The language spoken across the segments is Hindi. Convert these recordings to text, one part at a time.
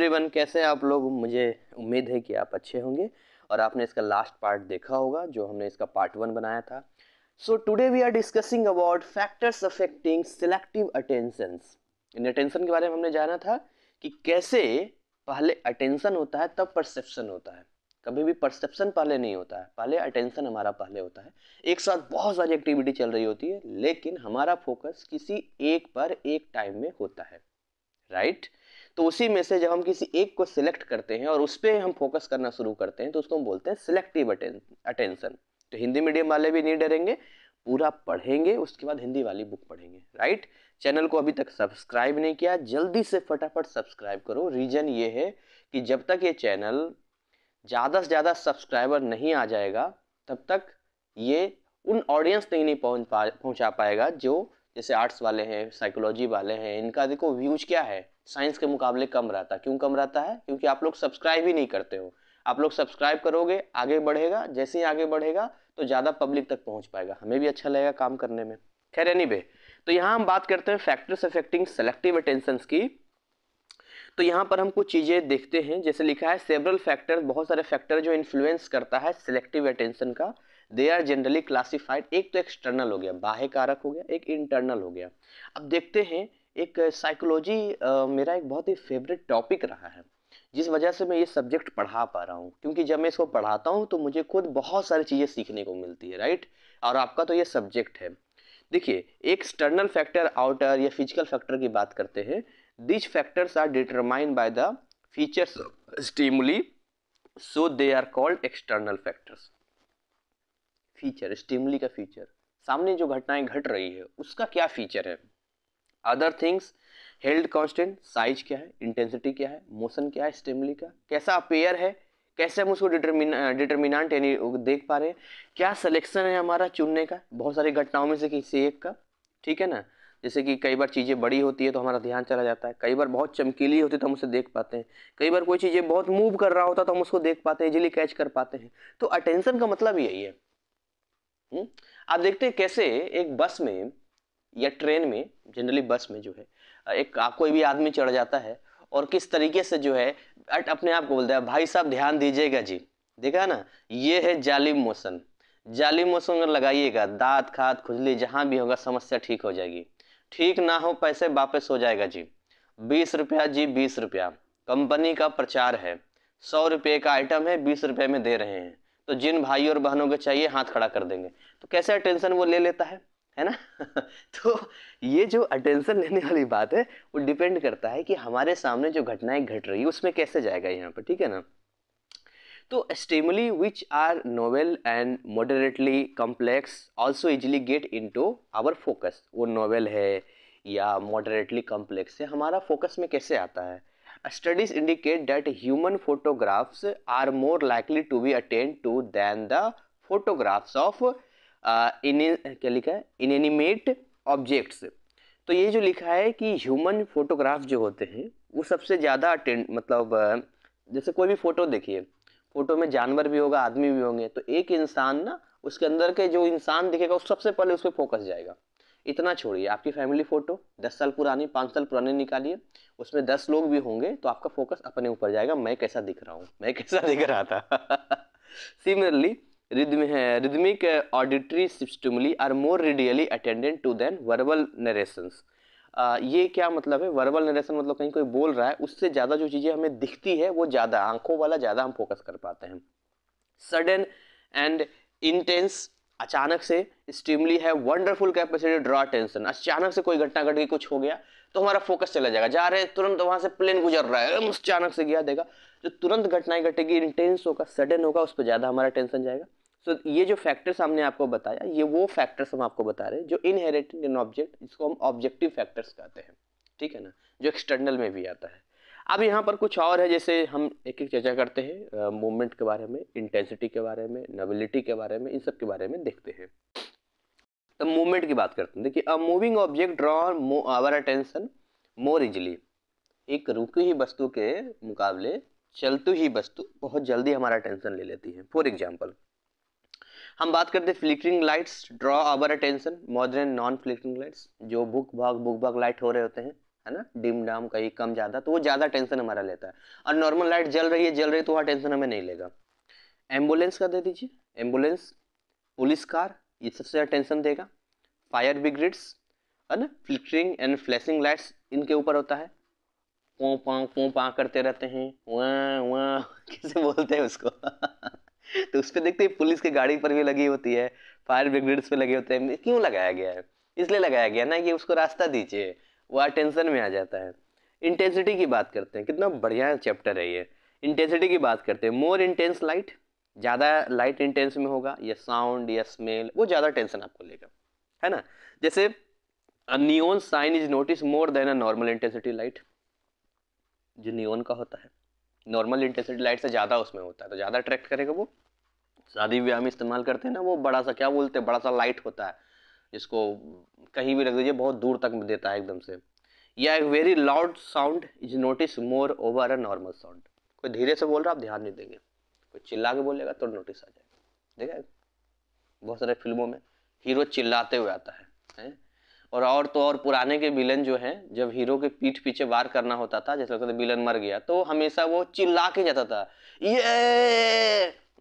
एवरीवन कैसे आप लोग मुझे उम्मीद है कि आप अच्छे होंगे और आपने इसका लास्ट पार्ट देखा होगा जो हमने इसका पार्ट वन बनाया था so today we are discussing about factors affecting selective attention in attention के बारे में हमने जाना था कि कैसे पहले अटेंशन होता है तब परसेप्शन होता है कभी भी परसेप्शन पहले नहीं होता है पहले अटेंशन हमारा पहले होता है एक साथ बहुत सारी एक्टिविटी चल रही होती है लेकिन हमारा फोकस किसी एक पर एक टाइम में होता है राइट right? तो उसी में से जब हम किसी एक को सिलेक्ट करते हैं और उस पर हम फोकस करना शुरू करते हैं तो उसको हम बोलते हैं सिलेक्टिव अटेंशन तो हिंदी मीडियम वाले भी नहीं डरेंगे पूरा पढ़ेंगे उसके बाद हिंदी वाली बुक पढ़ेंगे राइट चैनल को अभी तक सब्सक्राइब नहीं किया जल्दी से फटाफट सब्सक्राइब करो रीजन ये है कि जब तक ये चैनल ज़्यादा से ज़्यादा सब्सक्राइबर नहीं आ जाएगा तब तक ये उन ऑडियंस तक नहीं पहुंच पा पहुँचा पाएगा जो जैसे आर्ट्स वाले हैं साइकोलॉजी वाले हैं इनका देखो व्यूज क्या है साइंस के मुकाबले कम रहता है क्यों कम रहता है क्योंकि आप लोग सब्सक्राइब ही नहीं करते हो आप लोग सब्सक्राइब करोगे आगे बढ़ेगा जैसे ही आगे बढ़ेगा तो ज़्यादा पब्लिक तक पहुँच पाएगा हमें भी अच्छा लगेगा काम करने में खैर एनी वे तो यहाँ हम बात करते हैं फैक्टर्स अफेक्टिंग सेलेक्टिव अटेंशन की तो यहाँ पर हम कुछ चीज़ें देखते हैं जैसे लिखा है सेवरल फैक्टर बहुत सारे फैक्टर जो इन्फ्लुएंस करता है सेलेक्टिव अटेंशन का दे आर जनरली क्लासिफाइड एक तो एक्सटर्नल हो गया बाह्य कारक हो गया एक इंटरनल हो गया अब देखते हैं एक साइकोलॉजी मेरा एक बहुत ही फेवरेट टॉपिक रहा है जिस वजह से मैं ये सब्जेक्ट पढ़ा पा रहा हूँ क्योंकि जब मैं इसको पढ़ाता हूँ तो मुझे खुद बहुत सारी चीज़ें सीखने को मिलती है राइट और आपका तो ये सब्जेक्ट है देखिए एक्सटर्नल फैक्टर आउटर या फिजिकल फैक्टर की बात करते हैं these factors are determine by the features stimuli so they are called external factors feature stimuli का फीचर सामने जो घटनाएं घट रही है उसका क्या फीचर है other things held constant size क्या है इंटेंसिटी क्या है मोशन क्या है स्टिमली का कैसा अपेयर है कैसे हम उसको डिटर्मिन डिटर्मिनाट यानी देख पा रहे हैं क्या सिलेक्शन है हमारा चुनने का बहुत सारी घटनाओं में से किसी एक का ठीक है ना जैसे कि कई बार चीज़ें बड़ी होती है तो हमारा ध्यान चला जाता है कई बार बहुत चमकीली होती है तो हम उसे देख पाते हैं कई बार कोई चीज़ें बहुत मूव कर रहा होता है तो हम उसको देख पाते हैं इजिली कैच कर पाते हैं तो अटेंशन का मतलब यही है हम्म? आप देखते हैं कैसे एक बस में या ट्रेन में जनरली बस में जो है एक कोई भी आदमी चढ़ जाता है और किस तरीके से जो है अपने आप को बोलता है भाई साहब ध्यान दीजिएगा जी देखा ना ये है जाली मोशन जाली मोशन अगर लगाइएगा दांत खाद खुजली जहाँ भी होगा समस्या ठीक हो जाएगी ठीक ना हो पैसे वापस हो जाएगा जी बीस रुपया जी बीस रुपया कंपनी का प्रचार है सौ रुपये का आइटम है बीस रुपये में दे रहे हैं तो जिन भाई और बहनों को चाहिए हाथ खड़ा कर देंगे तो कैसे अटेंशन वो ले लेता है है ना तो ये जो अटेंशन लेने वाली बात है वो डिपेंड करता है कि हमारे सामने जो घटनाएं घट रही है उसमें कैसे जाएगा यहाँ पर ठीक है ना तो stimuli which are novel and moderately complex also easily get in to our focus वो नोवेल है या मॉडरेटली कॉम्प्लेक्स है हमारा फोकस में कैसे आता है studies indicate that human photographs are more likely to be attend to than the photographs of in क्या लिखा है इनएनिमेट ऑब्जेक्ट्स तो ये जो लिखा है कि ह्यूमन फोटोग्राफ जो होते हैं वो सबसे ज़्यादा अटेंड मतलब uh, जैसे कोई भी फ़ोटो देखिए फ़ोटो में जानवर भी होगा आदमी भी होंगे तो एक इंसान ना उसके अंदर के जो इंसान दिखेगा उस सबसे पहले उस पर फोकस जाएगा इतना छोड़िए आपकी फैमिली फ़ोटो दस साल पुरानी पाँच साल पुरानी निकालिए उसमें दस लोग भी होंगे तो आपका फोकस अपने ऊपर जाएगा मैं कैसा दिख रहा हूँ मैं कैसा दिख रहा था similarly rhythmic uh, auditory stimuli are more readily attended to than verbal narrations ये क्या मतलब है वर्बल नरेशन मतलब कहीं कोई बोल रहा है उससे ज़्यादा जो चीज़ें हमें दिखती है वो ज़्यादा आंखों वाला ज़्यादा हम फोकस कर पाते हैं सडन एंड इंटेंस अचानक से स्टीमली है वंडरफुल कैपेसिटी ड्रॉ टेंशन अचानक से कोई घटना घट गई कुछ हो गया तो हमारा फोकस चला जाएगा जा रहे तुरंत वहां से प्लेन गुजर रहा है अचानक से गया देगा जो तुरंत घटनाएं घटेगी इंटेंस होगा सडन होगा उस पर ज़्यादा हमारा टेंशन जाएगा सो so, ये जो फैक्टर्स हमने आपको बताया ये वो फैक्टर्स हम आपको बता रहे हैं जो इनहेरिटेड इन ऑब्जेक्ट जिसको हम ऑब्जेक्टिव फैक्टर्स कहते हैं ठीक है ना जो एक्सटर्नल में भी आता है अब यहाँ पर कुछ और है जैसे हम एक एक चर्चा करते हैं मूवमेंट के बारे में इंटेंसिटी के बारे में नबिलिटी के बारे में इन सब के बारे में देखते हैं तो मूवमेंट की बात करते हैं देखिए a moving object draw our attention more easily एक रुकी ही वस्तु के मुकाबले चलती ही वस्तु बहुत जल्दी हमारा अटेंशन ले लेती है फॉर एग्जाम्पल हम बात करते हैं flickering lights draw our attention modern non flickering lights जो बुक भाग बुक भाग लाइट हो रहे होते हैं है ना डिम डाम कहीं कम ज़्यादा तो वो ज़्यादा टेंशन हमारा लेता है और नॉर्मल लाइट जल रही है जल रही है तो वहाँ टेंशन हमें नहीं लेगा एम्बुलेंस का दे दीजिए एम्बुलेंस पुलिस कार ये सबसे ज़्यादा टेंशन देगा फायर ब्रिग्रेड्स है ना फिल्टरिंग एंड फ्लैशिंग लाइट्स इनके ऊपर होता है पों पाँ पों पाँ करते रहते हैं वहाँ वहाँ कैसे बोलते हैं उसको तो उस पर देखते हैं पुलिस की गाड़ी पर भी लगी होती है फायर ब्रिगेड्स पे लगे होते हैं क्यों लगाया गया है इसलिए लगाया गया ना कि उसको रास्ता दीजिए वो अटेंशन में आ जाता है इंटेंसिटी की बात करते हैं कितना बढ़िया चैप्टर है ये इंटेंसिटी की बात करते हैं मोर इंटेंस लाइट ज़्यादा लाइट इंटेंस में होगा या साउंड या स्मेल वो ज़्यादा टेंशन आपको लेगा है ना जैसे neon sign is notice more than a normal intensity light जो नियोन का होता है नॉर्मल इंटेंसिटी लाइट से ज़्यादा उसमें होता है तो ज़्यादा अट्रैक्ट करेगा वो शादी ब्याह में इस्तेमाल करते हैं ना वो बड़ा सा क्या बोलते हैं बड़ा सा लाइट होता है इसको कहीं भी रख दीजिए बहुत दूर तक देता है एकदम से या a very loud sound is notice more over a normal sound कोई धीरे से बोल रहा आप ध्यान नहीं देंगे कोई चिल्ला के बोलेगा तो नोटिस आ जाएगा देखा बहुत सारे फिल्मों में हीरो चिल्लाते हुए आता है, है? और और तो और पुराने के विलन जो हैं जब हीरो के पीठ पीछे वार करना होता था जैसे लगता था विलन मर गया तो हमेशा वो चिल्ला के जाता था ये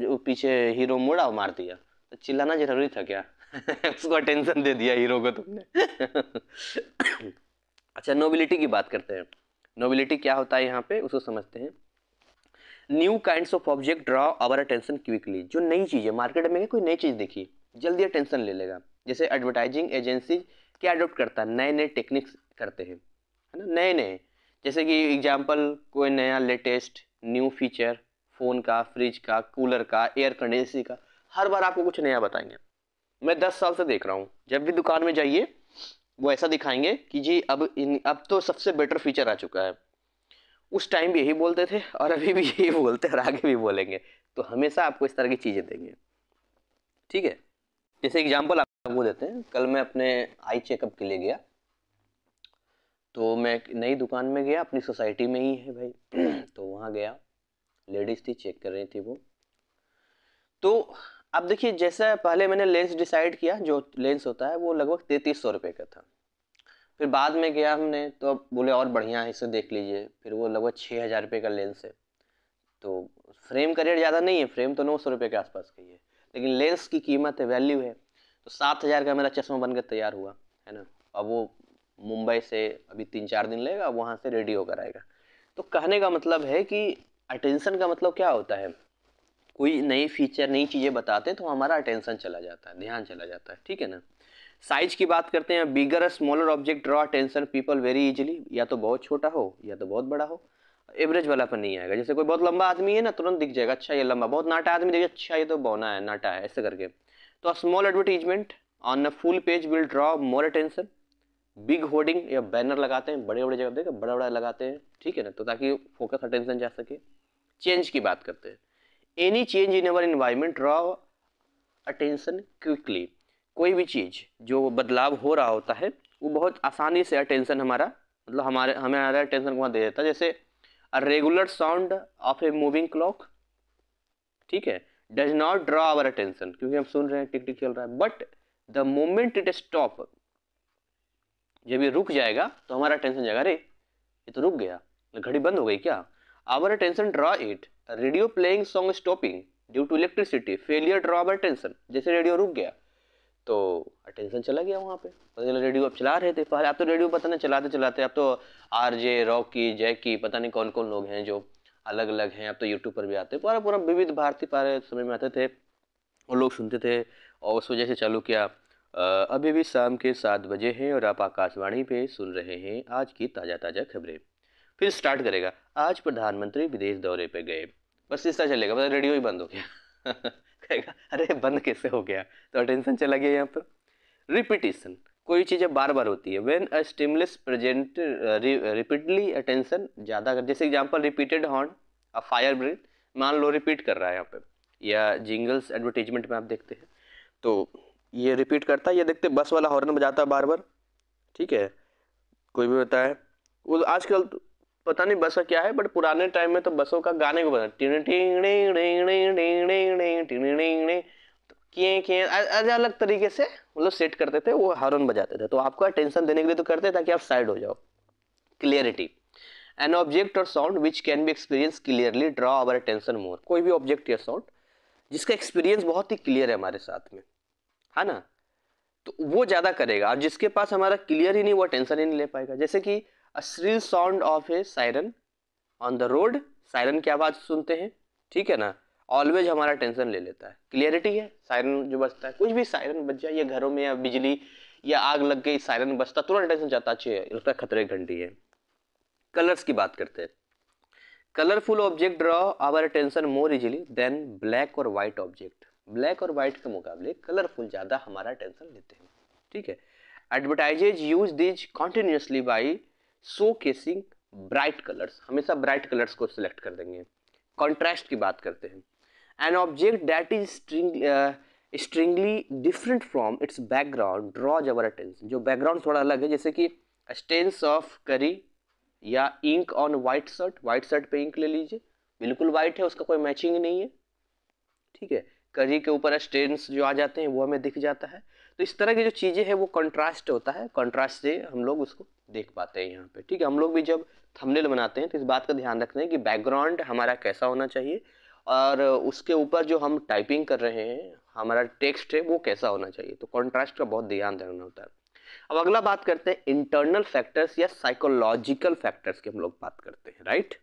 जो पीछे हीरो मुड़ा मार दिया तो चिल्लाना जरूरी था क्या उसको अटेंशन दे दिया हीरो को तुमने अच्छा नोबिलिटी की बात करते हैं नोबिलिटी क्या होता है यहाँ पे उसको समझते हैं new kind of object draw our attention quickly जो नई चीज़ है मार्केट में कोई नई चीज़ देखी जल्दी अटेंशन ले लेगा जैसे एडवर्टाइजिंग एजेंसी क्या अडोप्ट करता है नए नए टेक्निक्स करते हैं है ना नए नए जैसे कि एग्जाम्पल कोई नया लेटेस्ट न्यू फीचर फ़ोन का फ्रिज का कूलर का एयर कंडीशनर का हर बार आपको कुछ नया बताएंगे मैं दस साल से देख रहा हूँ जब भी दुकान में जाइए वो ऐसा दिखाएंगे कि जी अब इन अब तो सबसे बेटर फीचर आ चुका है उस टाइम भी यही बोलते थे और अभी भी यही बोलते हैं और आगे भी बोलेंगे तो हमेशा आपको इस तरह की चीज़ें देंगे ठीक है जैसे एग्जाम्पल आपको देते हैं कल मैं अपने आई चेकअप के लिए गया तो मैं नई दुकान में गया अपनी सोसाइटी में ही है भाई तो वहाँ गया लेडीज़ थी चेक कर रही थी वो तो अब देखिए जैसा पहले मैंने लेंस डिसाइड किया जो लेंस होता है वो लगभग तैतीस सौ रुपये का था फिर बाद में गया हमने तो अब बोले और बढ़िया है इसे देख लीजिए फिर वो लगभग छः हज़ार रुपये का लेंस है तो फ्रेम का रेट ज़्यादा नहीं है फ्रेम तो नौ सौ रुपये के आसपास का ही है लेकिन लेंस की कीमत है वैल्यू है तो सात हज़ार का मेरा चश्मा बनकर तैयार हुआ है ना अब वो मुंबई से अभी तीन चार दिन लगेगा वहाँ से रेडी होकर आएगा तो कहने का मतलब है कि अटेंशन का मतलब क्या होता है कोई नए फीचर नई चीज़ें बताते हैं तो हमारा अटेंशन चला जाता है ध्यान चला जाता है ठीक है ना साइज की बात करते हैं bigger smaller object draw attention people very easily या तो बहुत छोटा हो या तो बहुत बड़ा हो एवरेज वाला पर नहीं आएगा जैसे कोई बहुत लंबा आदमी है ना तुरंत दिख जाएगा अच्छा ये लंबा बहुत नाटा आदमी देखिए अच्छा ये तो बौना है नाटा है ऐसे करके तो small advertisement on a full page will draw more attention big hoarding या बैनर लगाते हैं बड़े बड़े जगह देखें बड़ा बड़ा लगाते हैं ठीक है ना तो ताकि फोकस अटेंशन जा सके चेंज की बात करते हैं any change in our environment draw attention quickly कोई भी चीज़ जो बदलाव हो रहा होता है वो बहुत आसानी से अटेंशन हमारा मतलब हमारे हमें हमारा अटेंशन वहाँ दे देता है जैसे a regular sound of a moving clock ठीक है does not draw our attention क्योंकि हम सुन रहे हैं टिक टिक चल रहा है but the moment it stop जब ये रुक जाएगा तो हमारा टेंशन जाएगा अरे ये तो रुक गया घड़ी बंद हो गई क्या our attention draw it radio playing song stopping due to electricity failure draw by tension जैसे रेडियो रुक गया तो अटेंशन चला गया वहाँ पे पता चला रेडियो आप चला रहे थे पहले आप तो रेडियो पता नहीं चलाते चलाते आप तो आर जे रॉकी जैकी पता नहीं कौन कौन लोग हैं जो अलग अलग हैं आप तो यूट्यूब पर भी आते हैं पूरा पूरा विविध भारती पारे समय में आते थे वो लोग सुनते थे और उस वजह से चालू किया अभी भी शाम के सात बजे हैं और आप आकाशवाणी पर सुन रहे हैं आज की ताज़ा ताज़ा खबरें फिर स्टार्ट करेगा आज प्रधानमंत्री विदेश दौरे पर गए बस इस तरह चलेगा मतलब रेडियो ही बंद हो गया कहेगा अरे बंद कैसे हो गया तो अटेंशन चला गया यहाँ पर रिपीटिशन कोई चीज़ें बार बार होती है when a stimulus present repeatedly attention ज़्यादा कर जैसे example repeated horn a fire brigade मान लो रिपीट कर रहा है यहाँ पर या जिंगल्स एडवर्टीजमेंट में आप देखते हैं तो ये रिपीट करता है ये देखते बस वाला हॉर्न बजाता है बार बार ठीक है कोई भी होता है वो आजकल पता नहीं बस क्या है बट पुराने टाइम में तो बसों का गाने को बना तो किए किए अलग अलग तरीके से मतलब सेट करते थे वो हॉर्न बजाते थे तो आपको अटेंशन देने के लिए तो करते ताकि आप साइड हो जाओ क्लियरिटी एन ऑब्जेक्ट और sound which can be experience clearly draw our attention more कोई भी ऑब्जेक्ट या साउंड जिसका एक्सपीरियंस बहुत ही क्लियर है हमारे साथ में है ना तो वो ज़्यादा करेगा और जिसके पास हमारा क्लियर ही नहीं वो अटेंशन ही नहीं ले पाएगा जैसे कि a sound of a siren on the road siren की आवाज़ सुनते हैं ठीक है ना ऑलवेज हमारा टेंशन ले लेता है क्लियरिटी है साइरन जो बजता है कुछ भी साइरन बज जाए या घरों में या बिजली या आग लग गई साइरन बजता तुरंत टेंशन जाता अच्छे लगता खतरे घंटी है कलर्स की बात करते हैं colourful object draw our tension more easily than black और वाइट ऑब्जेक्ट ब्लैक और वाइट के मुकाबले कलरफुल ज़्यादा हमारा टेंशन लेते हैं ठीक है advertisers use these continuously by showcasing bright colours हमेशा ब्राइट कलर्स को सिलेक्ट कर देंगे कॉन्ट्रास्ट की बात करते हैं an object that is string strongly different from its background draws our attention जो बैकग्राउंड थोड़ा अलग है जैसे कि स्टेंस ऑफ करी या ink on white shirt white shirt पे इंक ले लीजिए बिल्कुल वाइट है उसका कोई मैचिंग नहीं है ठीक है करी के ऊपर स्टेंस जो आ जाते हैं वो हमें दिख जाता है तो इस तरह की जो चीज़ें हैं वो कंट्रास्ट होता है कंट्रास्ट से हम लोग उसको देख पाते हैं यहाँ पे ठीक है हम लोग भी जब थंबनेल बनाते हैं तो इस बात का ध्यान रखते हैं कि बैकग्राउंड हमारा कैसा होना चाहिए और उसके ऊपर जो हम टाइपिंग कर रहे हैं हमारा टेक्स्ट है वो कैसा होना चाहिए तो कॉन्ट्रास्ट का बहुत ध्यान रखना होता है अब अगला बात करते हैं इंटरनल फैक्टर्स या साइकोलॉजिकल फैक्टर्स की हम लोग बात करते हैं राइट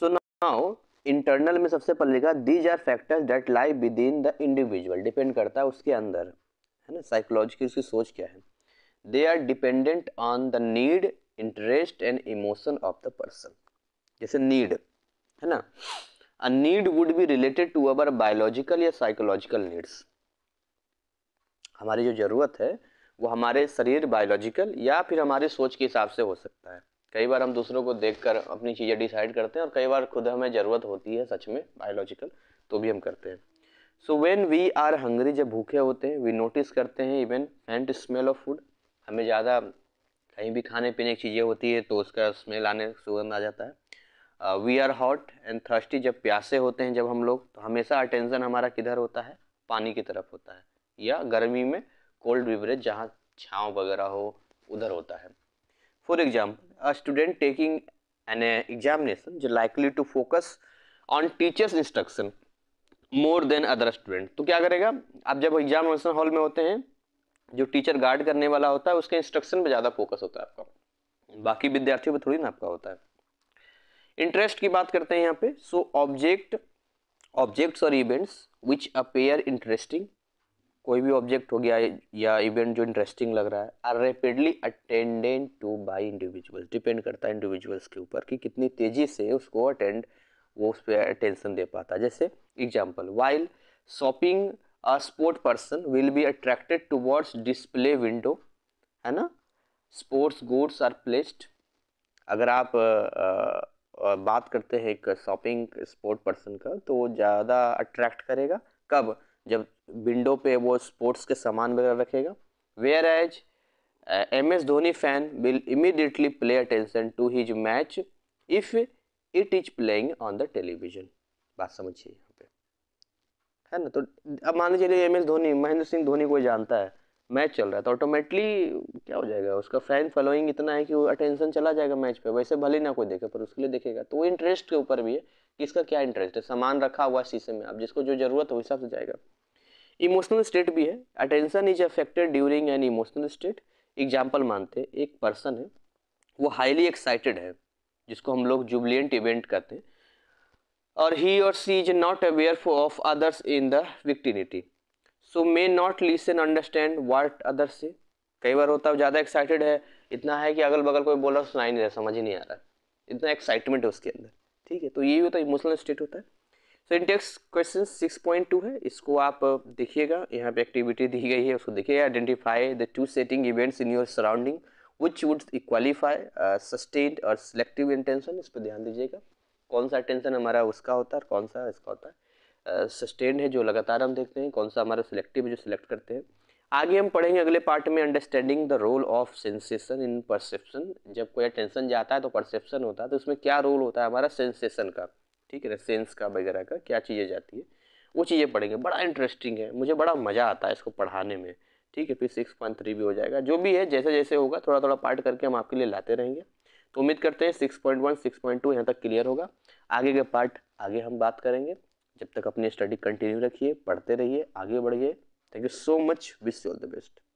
सो नाउ इंटरनल में सबसे पहले लिखा these are factors that lie within the individual depend करता है उसके अंदर है ना साइकोलॉजिकल उसकी सोच क्या है they are dependent on the need interest and emotion of the person जैसे नीड है ना a need would be related to our biological या साइकोलॉजिकल नीड्स हमारी जो ज़रूरत है वो हमारे शरीर बायोलॉजिकल या फिर हमारे सोच के हिसाब से हो सकता है कई बार हम दूसरों को देखकर अपनी चीज़ें डिसाइड करते हैं और कई बार खुद हमें ज़रूरत होती है सच में बायोलॉजिकल तो भी हम करते हैं so when we are hungry जब भूखे होते हैं वी नोटिस करते हैं even and smell of food हमें ज़्यादा कहीं भी खाने पीने की चीज़ें होती है तो उसका स्मेल आने सुगंध आ जाता है we are hot and thirsty जब प्यासे होते हैं जब हम लोग तो हमेशा अटेंशन हमारा किधर होता है पानी की तरफ होता है या गर्मी में कोल्ड बिवरेज जहाँ छाँव वगैरह हो उधर होता है for example a student taking an examination जो likely to focus on teachers instruction more than other student तो क्या करेगा आप जब एग्जामिनेशन हॉल में होते हैं जो टीचर गार्ड करने वाला होता है उसके इंस्ट्रक्शन पे ज़्यादा फोकस होता है आपका बाकी विद्यार्थियों पर थोड़ी ना आपका होता है इंटरेस्ट की बात करते हैं यहाँ पे सो ऑब्जेक्ट ऑब्जेक्ट्स और इवेंट्स विच अपेयर इंटरेस्टिंग कोई भी ऑब्जेक्ट हो गया या इवेंट जो इंटरेस्टिंग लग रहा है are rapidly attended to by individuals depend करता है इंडिविजुअल्स के ऊपर कि कितनी तेज़ी से उसको अटेंड वो उस पर अटेंशन दे पाता है जैसे example while shopping a sport person will be attracted towards display window है ना स्पोर्ट्स गोड्स आर प्लेस्ड अगर आप आ, आ, बात करते हैं एक शॉपिंग स्पोर्ट पर्सन का तो वो ज़्यादा अट्रैक्ट करेगा कब जब विंडो पे वो स्पोर्ट्स के सामान वगैरह रखेगा whereas M S Dhoni fan will immediately play attention to his match if it is playing on the television बात समझिए है ना तो अब मान लीजिए एम एस धोनी महेंद्र सिंह धोनी कोई जानता है मैच चल रहा है तो ऑटोमेटिकली क्या हो जाएगा उसका फैन फॉलोइंग इतना है कि वो अटेंशन चला जाएगा मैच पे वैसे भले ना कोई देखे पर उसके लिए देखेगा तो वो इंटरेस्ट के ऊपर भी है कि इसका क्या इंटरेस्ट है सामान रखा हुआ शीशे में आप जिसको जो जरूरत हो हिसाब से जाएगा इमोशनल स्टेट भी है attention is affected during an emotional state example मानते एक पर्सन है वो हाईली एक्साइटेड है जिसको हम लोग जुबलियंट इवेंट कहते हैं ही और she is not aware aware of others in the vicinity so may not listen understand what others से कई बार होता है ज़्यादा एक्साइटेड है इतना है कि अगल बगल कोई बोला सुना सुनाई नहीं रहा समझ ही नहीं आ रहा इतना एक्साइटमेंट है उसके अंदर ठीक है तो ये तो होता है इमोशनल स्टेट होता है सो इंटेक्स क्वेश्चन सिक्स पॉइंट टू है इसको आप देखिएगा यहाँ पे एक्टिविटी दी गई है उसको देखिएगा identify the two setting events in your surrounding which would qualify sustained और सिलेक्टिव इंटेंशन इस पर ध्यान दीजिएगा कौन सा टेंशन हमारा उसका होता है और कौन सा इसका होता है सस्टेन uh, है जो लगातार हम देखते हैं कौन सा हमारा सिलेक्टिव है जो सिलेक्ट करते हैं आगे हम पढ़ेंगे अगले पार्ट में understanding the role of sensation in perception जब कोई टेंशन जाता है तो परसेप्शन होता है तो उसमें क्या रोल होता है हमारा सेंसेशन का ठीक है ना सेंस का वगैरह का क्या चीज़ें जाती है वो चीज़ें पढ़ेंगे बड़ा इंटरेस्टिंग है मुझे बड़ा मज़ा आता है इसको पढ़ाने में ठीक है फिर सिक्स पॉइंट थ्री भी हो जाएगा जो भी है जैसे जैसे होगा थोड़ा थोड़ा पार्ट करके हम आपके लिए लाते रहेंगे तो उम्मीद करते हैं 6.1 6.2 यहाँ तक क्लियर होगा आगे के पार्ट आगे हम बात करेंगे जब तक अपनी स्टडी कंटिन्यू रखिए पढ़ते रहिए आगे बढ़िए thank you so much wish you all the best